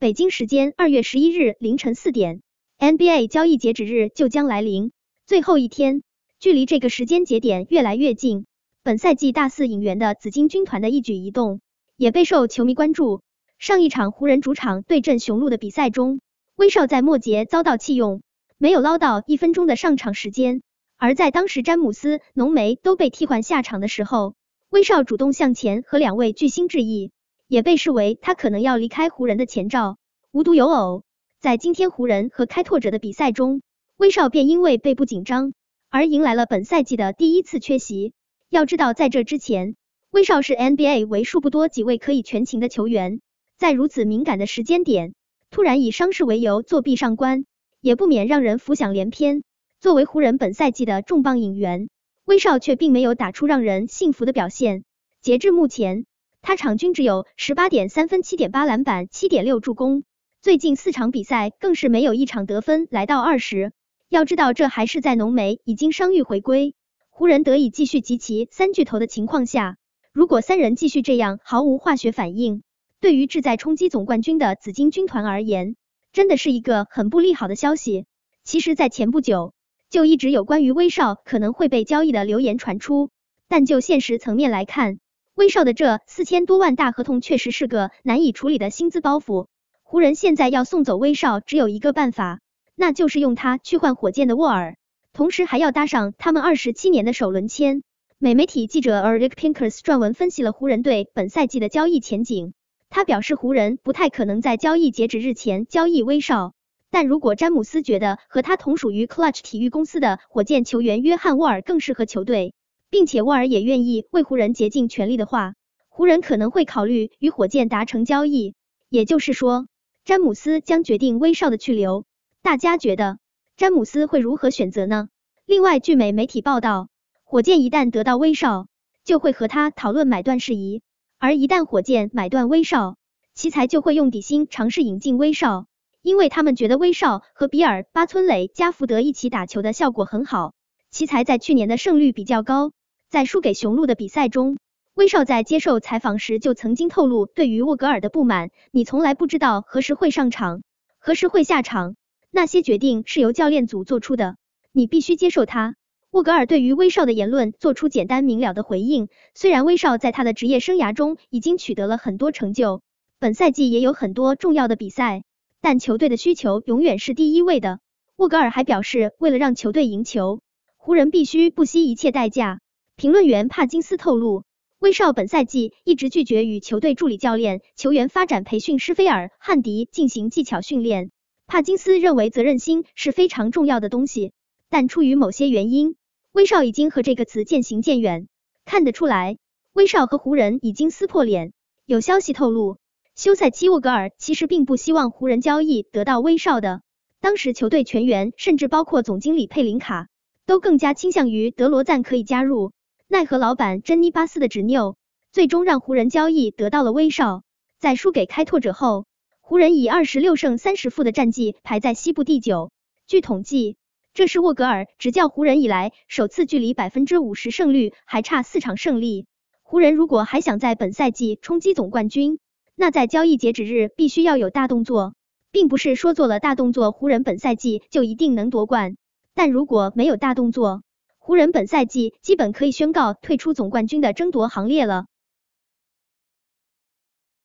北京时间二月十一日凌晨四点，NBA 交易截止日就将来临，最后一天，距离这个时间节点越来越近。本赛季大四引援的紫金军团的一举一动也备受球迷关注。上一场湖人主场对阵雄鹿的比赛中，威少在末节遭到弃用，没有捞到一分钟的上场时间。而在当时詹姆斯、浓眉都被替换下场的时候，威少主动向前和两位巨星致意。也被视为他可能要离开湖人的前兆。无独有偶，在今天湖人和开拓者的比赛中，威少便因为背部紧张而迎来了本赛季的第一次缺席。要知道，在这之前，威少是 NBA 为数不多几位可以全勤的球员。在如此敏感的时间点，突然以伤势为由作弊上官，也不免让人浮想联翩。作为湖人本赛季的重磅引援，威少却并没有打出让人信服的表现。截至目前。他场均只有十八点三分、七点八篮板、七点六助攻，最近四场比赛更是没有一场得分来到二十。要知道，这还是在浓眉已经伤愈回归、湖人得以继续集齐三巨头的情况下。如果三人继续这样毫无化学反应，对于志在冲击总冠军的紫金军团而言，真的是一个很不利好的消息。其实，在前不久就一直有关于威少可能会被交易的流言传出，但就现实层面来看。威少的这四千多万大合同确实是个难以处理的薪资包袱，湖人现在要送走威少只有一个办法，那就是用他去换火箭的沃尔，同时还要搭上他们二十七年的首轮签。美媒体记者 Eric Pinkers 撰文分析了湖人队本赛季的交易前景，他表示湖人不太可能在交易截止日前交易威少，但如果詹姆斯觉得和他同属于 Clutch 体育公司的火箭球员约翰沃尔更适合球队。并且沃尔也愿意为湖人竭尽全力的话，湖人可能会考虑与火箭达成交易。也就是说，詹姆斯将决定威少的去留。大家觉得詹姆斯会如何选择呢？另外，据美媒体报道，火箭一旦得到威少，就会和他讨论买断事宜。而一旦火箭买断威少，奇才就会用底薪尝试引进威少，因为他们觉得威少和比尔、巴村垒、加福德一起打球的效果很好。奇才在去年的胜率比较高。在输给雄鹿的比赛中，威少在接受采访时就曾经透露对于沃格尔的不满。你从来不知道何时会上场，何时会下场，那些决定是由教练组做出的，你必须接受他。沃格尔对于威少的言论做出简单明了的回应。虽然威少在他的职业生涯中已经取得了很多成就，本赛季也有很多重要的比赛，但球队的需求永远是第一位的。沃格尔还表示，为了让球队赢球，湖人必须不惜一切代价。评论员帕金斯透露，威少本赛季一直拒绝与球队助理教练、球员发展培训师菲尔汉迪进行技巧训练。帕金斯认为责任心是非常重要的东西，但出于某些原因，威少已经和这个词渐行渐远。看得出来，威少和湖人已经撕破脸。有消息透露，休赛期沃格尔其实并不希望湖人交易得到威少的，当时球队全员甚至包括总经理佩林卡都更加倾向于德罗赞可以加入。奈何老板珍妮巴斯的执拗，最终让湖人交易得到了威少。在输给开拓者后，湖人以二十六胜三十负的战绩排在西部第九。据统计，这是沃格尔执教湖人以来首次距离百分之五十胜率还差四场胜利。湖人如果还想在本赛季冲击总冠军，那在交易截止日必须要有大动作。并不是说做了大动作，湖人本赛季就一定能夺冠。但如果没有大动作，湖人本赛季基本可以宣告退出总冠军的争夺行列了。